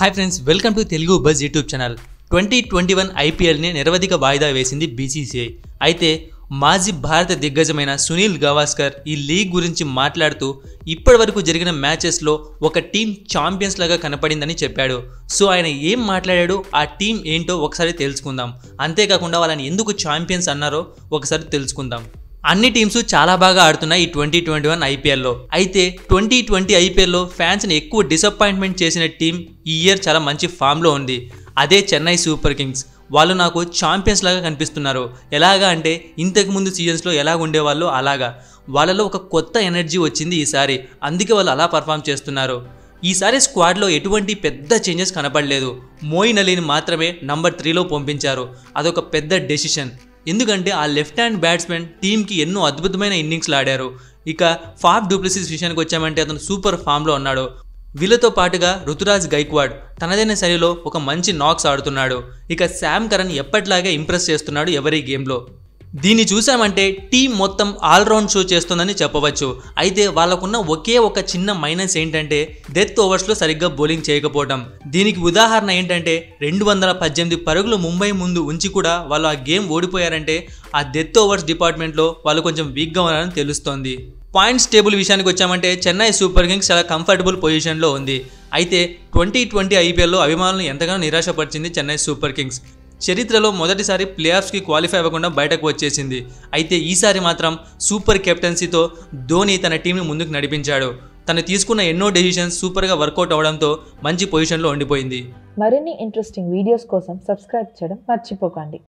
hi friends welcome to Telugu buzz YouTube channel twenty twenty one ఐపీఎల్ని నిరవధిక వాయిదా వేసింది బీసీసీఐ అయితే మాజీ భారత దిగ్గజమైన సునీల్ గవాస్కర్ ఈ లీగ్ గురించి మాట్లాడుతూ ఇప్పటివరకు జరిగిన మ్యాచెస్లో ఒక టీం ఛాంపియన్స్ లాగా కనపడిందని చెప్పాడు సో ఆయన ఏం మాట్లాడాడు ఆ టీం ఏంటో ఒకసారి తెలుసుకుందాం అంతేకాకుండా వాళ్ళని ఎందుకు ఛాంపియన్స్ అన్నారో ఒకసారి తెలుసుకుందాం అన్ని టీమ్స్ చాలా బాగా ఆడుతున్నాయి ఈ ట్వంటీ ట్వంటీ వన్ ఐపీఎల్లో అయితే ట్వంటీ ట్వంటీ ఐపీఎల్లో ఫ్యాన్స్ని ఎక్కువ డిసప్పాయింట్మెంట్ చేసిన టీం ఈ ఇయర్ చాలా మంచి ఫామ్లో ఉంది అదే చెన్నై సూపర్ కింగ్స్ వాళ్ళు నాకు ఛాంపియన్స్ లాగా కనిపిస్తున్నారు ఎలాగా అంటే ఇంతకుముందు సీజన్స్లో ఎలాగ ఉండేవాళ్ళు అలాగా వాళ్ళలో ఒక కొత్త ఎనర్జీ వచ్చింది ఈసారి అందుకే వాళ్ళు అలా పర్ఫామ్ చేస్తున్నారు ఈసారి స్క్వాడ్లో ఎటువంటి పెద్ద చేంజెస్ కనపడలేదు మోయిన్ అలీని మాత్రమే నంబర్ త్రీలో పంపించారు అదొక పెద్ద డెసిషన్ ఎందుకంటే ఆ లెఫ్ట్ హ్యాండ్ బ్యాట్స్మెన్ టీంకి ఎన్నో అద్భుతమైన ఇన్నింగ్స్లు ఆడారు ఇక ఫాఫ్ డూప్లిసిస్ విషయానికి వచ్చామంటే అతను సూపర్ ఫామ్లో ఉన్నాడు వీళ్ళతో పాటుగా రుతురాజ్ గైక్వాడ్ తనదైన శైలిలో ఒక మంచి నాక్స్ ఆడుతున్నాడు ఇక శామ్ కరణ్ ఎప్పటిలాగే ఇంప్రెస్ చేస్తున్నాడు ఎవరి గేమ్లో దీన్ని చూసామంటే టీం మొత్తం ఆల్రౌండ్ షో చేస్తుందని చెప్పవచ్చు అయితే వాళ్ళకున్న ఒకే ఒక చిన్న మైనస్ ఏంటంటే డెత్ ఓవర్స్లో సరిగ్గా బౌలింగ్ చేయకపోవడం దీనికి ఉదాహరణ ఏంటంటే రెండు వందల పద్దెనిమిది పరుగులు ముంబై ముందు ఉంచి కూడా వాళ్ళు ఆ గేమ్ ఓడిపోయారంటే ఆ డెత్ ఓవర్స్ డిపార్ట్మెంట్లో వాళ్ళు కొంచెం వీక్గా ఉన్నారని తెలుస్తోంది పాయింట్స్ టేబుల్ విషయానికి వచ్చామంటే చెన్నై సూపర్ కింగ్స్ చాలా కంఫర్టబుల్ పొజిషన్లో ఉంది అయితే ట్వంటీ ట్వంటీ ఐపీఎల్లో అభిమానులను ఎంతగానో నిరాశపరిచింది చెన్నై సూపర్ కింగ్స్ చరిత్రలో మొదటిసారి ప్లేఆఫ్స్కి క్వాలిఫై అవ్వకుండా బయటకు వచ్చేసింది అయితే ఈసారి మాత్రం సూపర్ కెప్టెన్సీతో ధోని తన టీంని ముందుకు నడిపించాడు తను తీసుకున్న ఎన్నో డెసిషన్స్ సూపర్గా వర్కౌట్ అవడంతో మంచి పొజిషన్లో ఉండిపోయింది మరిన్ని ఇంట్రెస్టింగ్ వీడియోస్ కోసం సబ్స్క్రైబ్ చేయడం మర్చిపోకండి